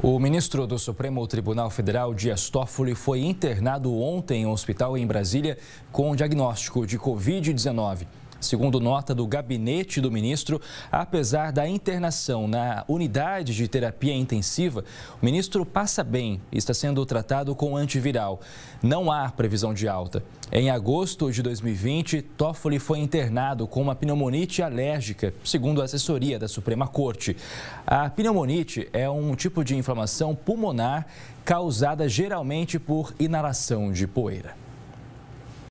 O ministro do Supremo Tribunal Federal, Dias Toffoli, foi internado ontem em um hospital em Brasília com um diagnóstico de Covid-19. Segundo nota do gabinete do ministro, apesar da internação na unidade de terapia intensiva, o ministro passa bem e está sendo tratado com antiviral. Não há previsão de alta. Em agosto de 2020, Toffoli foi internado com uma pneumonite alérgica, segundo a assessoria da Suprema Corte. A pneumonite é um tipo de inflamação pulmonar causada geralmente por inalação de poeira.